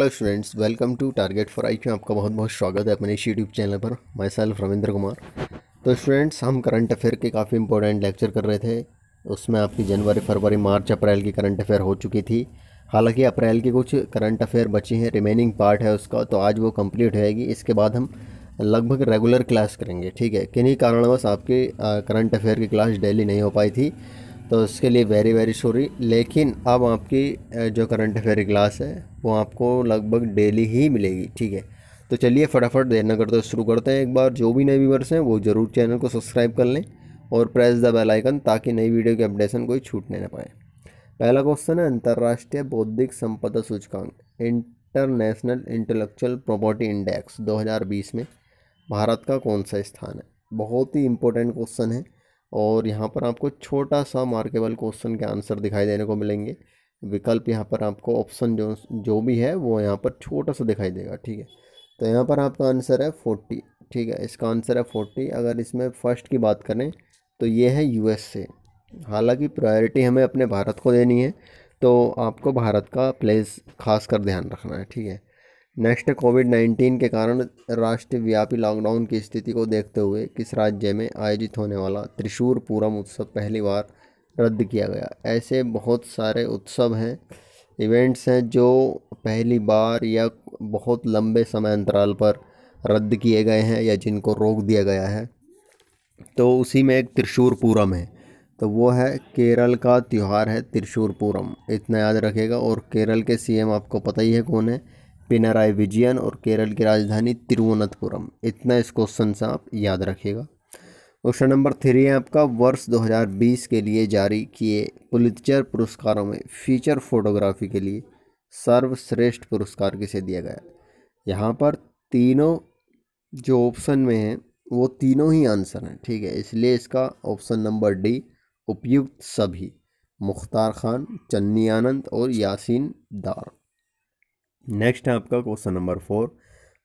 hello students welcome to target for I Q आपका बहुत बहुत स्वागत है अपने इस यूट्यूब चैनल पर माई सेल्फ रविंद्र कुमार तो स्टूडेंट्स हम करंट अफेयर के काफ़ी इंपॉर्टेंट लेक्चर कर रहे थे उसमें आपकी जनवरी फरवरी मार्च अप्रैल की करंट अफेयर हो चुकी थी हालांकि अप्रैल के कुछ करंट अफेयर बचे हैं रिमेनिंग पार्ट है उसका तो आज वो कंप्लीट होएगी इसके बाद हम लगभग रेगुलर क्लास करेंगे ठीक है किन्हीं कारणवश आपके करंट अफेयर की क्लास डेली नहीं हो पाई थी तो उसके लिए वेरी वेरी सॉरी लेकिन अब आपकी जो करंट अफेयर क्लास है वो आपको लगभग डेली ही मिलेगी ठीक है तो चलिए फटाफट देर न करते शुरू करते हैं एक बार जो भी नए व्यूवर्स हैं वो ज़रूर चैनल को सब्सक्राइब कर लें और प्रेस द बेल आइकन ताकि नई वीडियो की अपडेशन कोई छूटने ना पाए पहला क्वेश्चन है अंतर्राष्ट्रीय बौद्धिक संपदा सूचकांक इंटरनेशनल इंटेलेक्चुअल प्रॉपर्टी इंडेक्स 2020 में भारत का कौन सा स्थान है बहुत ही इंपॉर्टेंट क्वेश्चन है और यहाँ पर आपको छोटा सा मार्केबल क्वेश्चन के आंसर दिखाई देने को मिलेंगे विकल्प यहाँ पर आपको ऑप्शन जो जो भी है वो यहाँ पर छोटा सा दिखाई देगा ठीक है तो यहाँ पर आपका आंसर है फोर्टी ठीक है इसका आंसर है फोर्टी अगर इसमें फर्स्ट की बात करें तो ये है यू हालांकि प्रायोरिटी हमें अपने भारत को देनी है तो आपको भारत का प्लेस खास कर ध्यान रखना है ठीक है नेक्स्ट कोविड नाइन्टीन के कारण राष्ट्रव्यापी लॉकडाउन की स्थिति को देखते हुए किस राज्य में आयोजित होने वाला त्रिशूर पूरम उत्सव पहली बार रद्द किया गया ऐसे बहुत सारे उत्सव हैं इवेंट्स हैं जो पहली बार या बहुत लंबे समय अंतराल पर रद्द किए गए हैं या जिनको रोक दिया गया है तो उसी में एक त्रिशूर पूरम है तो वो है केरल का त्यौहार है त्रिशूर पूरम इतना याद रखेगा और केरल के सीएम आपको पता ही है कौन है पिनाराय विजयन और केरल की राजधानी तिरुवनंतपुरम इतना इस क्वेश्चन से आप याद रखिएगा क्वेश्चन नंबर थ्री है आपका वर्ष 2020 के लिए जारी किए पुलिचर पुरस्कारों में फीचर फोटोग्राफी के लिए सर्वश्रेष्ठ पुरस्कार किसे दिया गया यहाँ पर तीनों जो ऑप्शन में हैं वो तीनों ही आंसर हैं ठीक है इसलिए इसका ऑप्शन नंबर डी उपयुक्त सभी मुख्तार खान चन्नी आनंद और यासीन दार नेक्स्ट है आपका क्वेश्चन नंबर फोर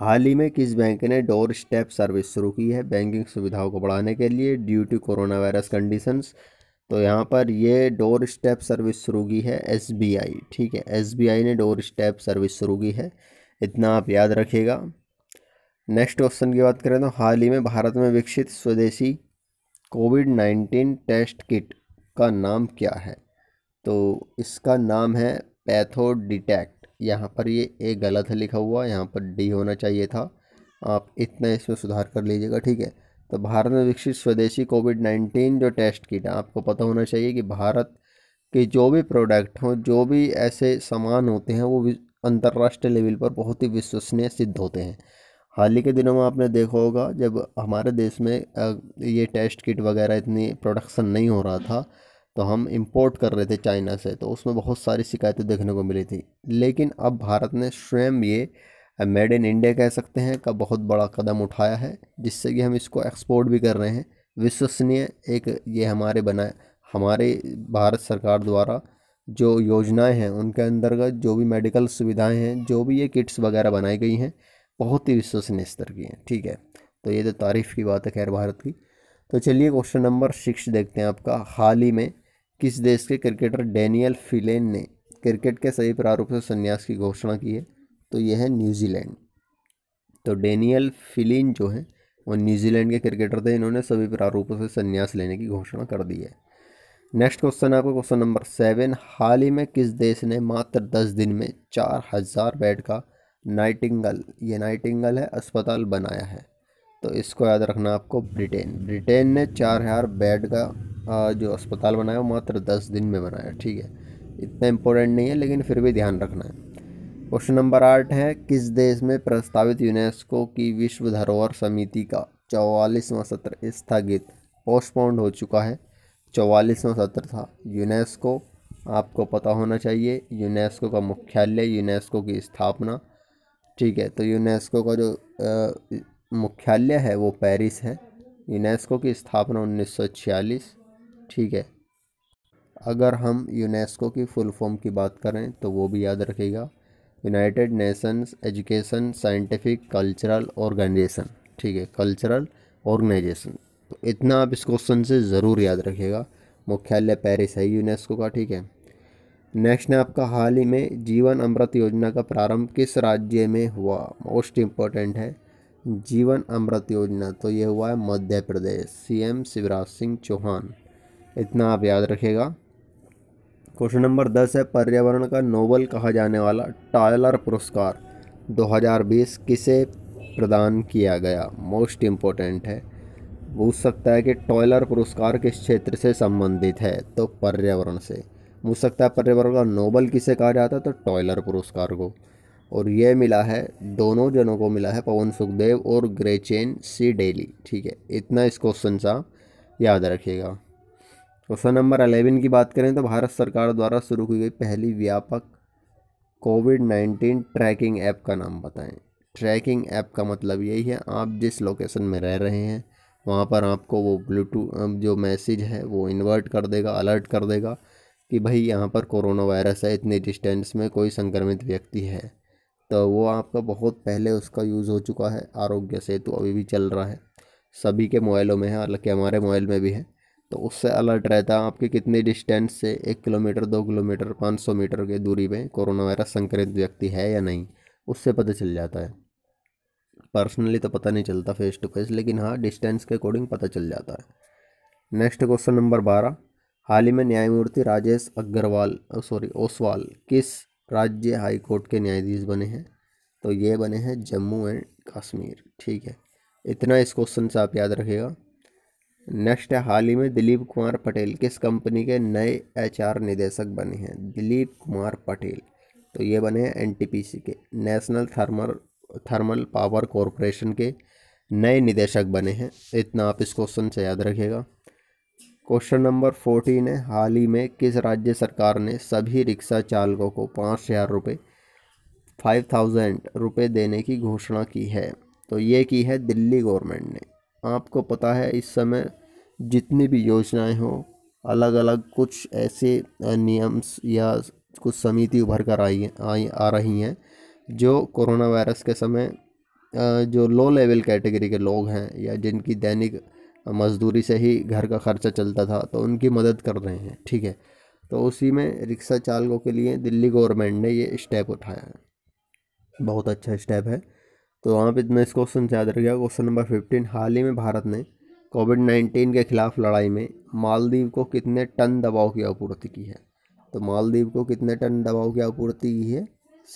हाल ही में किस बैंक ने डोर स्टेप सर्विस शुरू की है बैंकिंग सुविधाओं को बढ़ाने के लिए due to corona virus conditions तो यहाँ पर ये डोर स्टेप सर्विस शुरू की है एसबीआई ठीक है एसबीआई ने डोर स्टेप सर्विस शुरू की है इतना आप याद रखिएगा नेक्स्ट क्वेश्चन की बात करें तो हाल ही में भारत में विकसित स्वदेशी कोविड नाइन्टीन टेस्ट किट का नाम क्या है तो इसका नाम है पैथोडिटैक यहाँ पर ये ए गलत है लिखा हुआ यहाँ पर डी होना चाहिए था आप इतना इसमें सुधार कर लीजिएगा ठीक है तो भारत में विकसित स्वदेशी कोविड नाइन्टीन जो टेस्ट किट है आपको पता होना चाहिए कि भारत के जो भी प्रोडक्ट हों जो भी ऐसे सामान होते हैं वो अंतर्राष्ट्रीय लेवल पर बहुत ही विश्वसनीय सिद्ध होते हैं हाल ही के दिनों में आपने देखा होगा जब हमारे देश में ये टेस्ट किट वगैरह इतनी प्रोडक्शन नहीं हो रहा था तो हम इंपोर्ट कर रहे थे चाइना से तो उसमें बहुत सारी शिकायतें देखने को मिली थी लेकिन अब भारत ने स्वयं ये मेड इन इंडिया कह सकते हैं का बहुत बड़ा कदम उठाया है जिससे कि हम इसको एक्सपोर्ट भी कर रहे हैं विश्वसनीय एक ये हमारे बनाए हमारे भारत सरकार द्वारा जो योजनाएं हैं उनके अंतर्गत जो भी मेडिकल सुविधाएं हैं जो भी ये किट्स वगैरह बनाई गई हैं बहुत ही विश्वसनीय स्तर की हैं ठीक है तो ये तो तारीफ़ की बात है खैर भारत की तो चलिए क्वेश्चन नंबर सिक्स देखते हैं आपका हाल ही में किस देश के क्रिकेटर डैनियल फिलेन ने क्रिकेट के सही प्रारूप से संन्यास की घोषणा की है तो यह है न्यूजीलैंड तो डैनियल फिलिन जो है वो न्यूजीलैंड के क्रिकेटर थे इन्होंने सभी प्रारूपों से संन्यास लेने की घोषणा कर दी है नेक्स्ट क्वेश्चन आपका क्वेश्चन नंबर सेवन हाल ही में किस देश ने मात्र दस दिन में चार हज़ार बेड का नाइटिंगल ये नाइटिंगल है अस्पताल बनाया है तो इसको याद रखना आपको ब्रिटेन ब्रिटेन ने चार हज़ार बेड का जो अस्पताल बनाया वो मात्र दस दिन में बनाया ठीक है इतना इम्पोर्टेंट नहीं है लेकिन फिर भी ध्यान रखना है क्वेश्चन नंबर आठ है किस देश में प्रस्तावित यूनेस्को की विश्व धरोहर समिति का चौवालीसवां सत्र स्थगित पोस्टपोन्ड हो चुका है चौवालीसवां सत्र था यूनेस्को आपको पता होना चाहिए यूनेस्को का मुख्यालय यूनेस्को की स्थापना ठीक है तो यूनेस्को का जो मुख्यालय है वो पेरिस है यूनेस्को की स्थापना 1946 ठीक है अगर हम यूनेस्को की फुल फॉर्म की बात करें तो वो भी याद रखेगा United Nations Education Scientific Cultural Organization ठीक है कल्चरल ऑर्गेनाइजेशन तो इतना आप इस क्वेश्चन से ज़रूर याद रखेगा मुख्यालय पेरिस है यूनेस्को का ठीक है नेक्स्ट ने आपका हाल ही में जीवन अमृत योजना का प्रारंभ किस राज्य में हुआ मोस्ट इम्पोर्टेंट है जीवन अमृत योजना तो ये हुआ है मध्य प्रदेश सीएम शिवराज सिंह चौहान इतना आप याद रखेगा क्वेश्चन नंबर दस है पर्यावरण का नोबल कहा जाने वाला टायलर पुरस्कार 2020 किसे प्रदान किया गया मोस्ट इम्पोर्टेंट है पूछ सकता है कि टॉयलर पुरस्कार किस क्षेत्र से संबंधित है तो पर्यावरण से पूछ सकता है पर्यावरण का नोबल किसे कहा जाता है तो टॉयलर पुरस्कार को और यह मिला है दोनों जनों को मिला है पवन सुखदेव और ग्रेचेन सी डेली ठीक है इतना इस क्वेश्चन सा याद रखिएगा क्वेश्चन नंबर अलेवन की बात करें तो भारत सरकार द्वारा शुरू की गई पहली व्यापक कोविड नाइन्टीन ट्रैकिंग ऐप का नाम बताएं ट्रैकिंग ऐप का मतलब यही है आप जिस लोकेशन में रह रहे हैं वहाँ पर आपको वो ब्लूटूथ जो मैसेज है वो इन्वर्ट कर देगा अलर्ट कर देगा कि भाई यहाँ पर कोरोना वायरस है इतनी डिस्टेंस में कोई संक्रमित व्यक्ति है तो वो आपका बहुत पहले उसका यूज़ हो चुका है आरोग्य सेतु अभी भी चल रहा है सभी के मोबाइलों में है हालांकि हमारे मोबाइल में भी है तो उससे अलर्ट रहता है आपके कितने डिस्टेंस से एक किलोमीटर दो किलोमीटर पाँच सौ मीटर के दूरी में कोरोना वायरस संक्रमित व्यक्ति है या नहीं उससे पता चल जाता है पर्सनली तो पता नहीं चलता फेस टू फेस लेकिन हाँ डिस्टेंस के अकॉर्डिंग पता चल जाता है नेक्स्ट क्वेश्चन नंबर बारह हाल ही में न्यायमूर्ति राजेश अग्रवाल सॉरी ओसवाल किस राज्य हाई कोर्ट के न्यायाधीश बने हैं तो ये बने हैं जम्मू एंड कश्मीर ठीक है इतना इस क्वेश्चन से आप याद रखेगा नेक्स्ट है हाल ही में दिलीप कुमार पटेल किस कंपनी के नए एचआर निदेशक बने हैं दिलीप कुमार पटेल तो ये बने हैं एनटीपीसी के national thermal thermal power corporation के नए निदेशक बने हैं इतना आप इस क्वेश्चन से याद रखिएगा क्वेश्चन नंबर फोर्टीन है हाल ही में किस राज्य सरकार ने सभी रिक्शा चालकों को पाँच हज़ार रुपये फाइव थाउजेंड रुपये देने की घोषणा की है तो ये की है दिल्ली गवर्नमेंट ने आपको पता है इस समय जितनी भी योजनाएं हों अलग अलग कुछ ऐसे नियम्स या कुछ समिति उभर कर आई आई आ रही हैं जो कोरोना वायरस के समय जो लो लेवल कैटेगरी के लोग हैं या जिनकी दैनिक मजदूरी से ही घर का खर्चा चलता था तो उनकी मदद कर रहे हैं ठीक है तो उसी में रिक्शा चालकों के लिए दिल्ली गवर्नमेंट ने ये स्टेप उठाया है बहुत अच्छा स्टेप है तो वहाँ पर इतना इस क्वेश्चन से याद रखिएगा क्वेश्चन नंबर फिफ्टीन हाल ही में भारत ने कोविड नाइन्टीन के खिलाफ लड़ाई में मालदीव को कितने टन दबाव की आपूर्ति की है तो मालदीव को कितने टन दबाव की आपूर्ति की है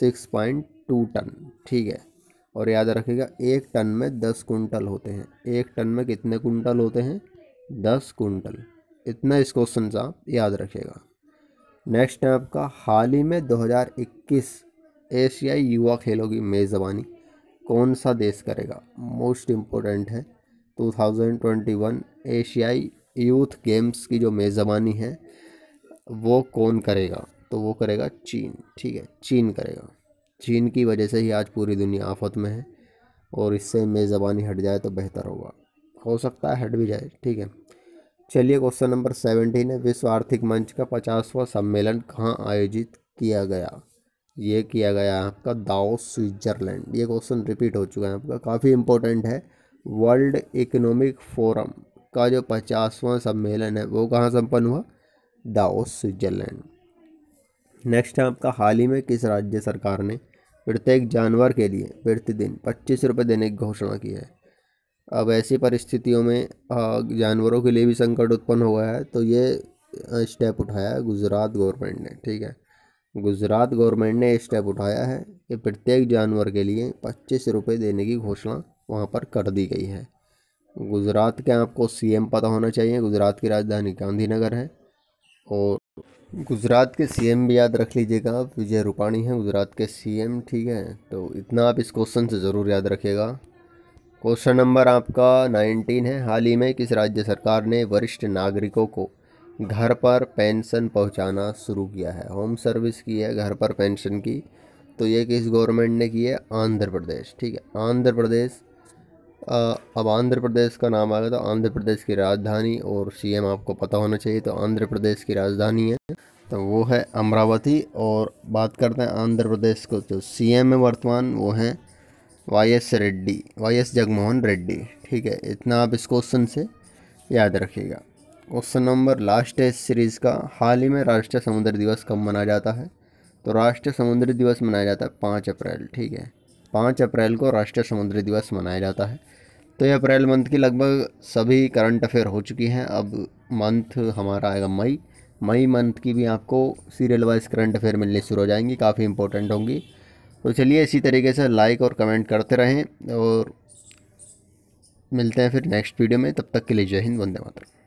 सिक्स पॉइंट टू टन ठीक है और याद रखिएगा एक टन में दस कुंटल होते हैं एक टन में कितने कुंटल होते हैं दस कुंटल इतना इस क्वेश्चन से आप याद रखिएगा नेक्स्ट है आपका हाल ही में 2021 एशियाई युवा खेलों की मेज़बानी कौन सा देश करेगा मोस्ट इम्पोर्टेंट है 2021 एशियाई यूथ गेम्स की जो मेज़बानी है वो कौन करेगा तो वो करेगा चीन ठीक है चीन करेगा चीन की वजह से ही आज पूरी दुनिया आफत में है और इससे मेज़बानी हट जाए तो बेहतर होगा हो सकता है हट भी जाए ठीक है चलिए क्वेश्चन नंबर सेवेंटीन है विश्व आर्थिक मंच का पचासवा सम्मेलन कहाँ आयोजित किया गया ये किया गया है आपका दाओ स्विट्जरलैंड ये क्वेश्चन रिपीट हो चुका है आपका काफ़ी इम्पोर्टेंट है वर्ल्ड इकोनॉमिक फोरम का जो पचासवां सम्मेलन है वो कहाँ संपन्न हुआ दाओ स्विट्जरलैंड नेक्स्ट है आपका हाल ही में किस राज्य सरकार ने प्रत्येक जानवर के लिए प्रतिदिन पच्चीस रुपये देने की घोषणा की है अब ऐसी परिस्थितियों में जानवरों के लिए भी संकट उत्पन्न हुआ है तो ये स्टेप उठाया गुजरात गवर्नमेंट ने ठीक है गुजरात गवर्नमेंट ने स्टेप उठाया है कि प्रत्येक जानवर के लिए पच्चीस रुपये देने की घोषणा वहाँ पर कर दी गई है गुजरात के आपको सीएम पता होना चाहिए गुजरात की राजधानी गांधीनगर है और गुजरात के सीएम भी याद रख लीजिएगा आप विजय रूपाणी हैं गुजरात के सीएम ठीक है तो इतना आप इस क्वेश्चन से ज़रूर याद रखिएगा क्वेश्चन नंबर आपका 19 है हाल ही में किस राज्य सरकार ने वरिष्ठ नागरिकों को घर पर पेंशन पहुंचाना शुरू किया है होम सर्विस की है घर पर पेंशन की तो ये किस गवर्नमेंट ने की है आंध्र प्रदेश ठीक है आंध्र प्रदेश अब आंध्र प्रदेश का नाम आ गया तो आंध्र प्रदेश की राजधानी और सीएम आपको पता होना चाहिए तो आंध्र प्रदेश की राजधानी है तो वो है अमरावती और बात करते हैं आंध्र प्रदेश को जो सीएम है वर्तमान वो हैं Y S Reddy Y S Jaganmohan Reddy ठीक है इतना आप इस क्वेश्चन से याद रखिएगा क्वेश्चन नंबर लास्ट है सीरीज़ का हाल ही में राष्ट्रीय समुद्र दिवस कब मनाया जाता है तो राष्ट्रीय समुद्री दिवस मनाया जाता है पाँच अप्रैल ठीक है पाँच अप्रैल को राष्ट्रीय समुद्री दिवस मनाया जाता है तो ये अप्रैल मंथ की लगभग सभी करंट अफेयर हो चुकी हैं अब मंथ हमारा आएगा मई मई मंथ की भी आपको सीरियल वाइज करंट अफेयर मिलने शुरू हो जाएंगी काफ़ी इंपॉर्टेंट होंगी तो चलिए इसी तरीके से लाइक और कमेंट करते रहें और मिलते हैं फिर नेक्स्ट वीडियो में तब तक के लिए जय हिंद वंदे मातरम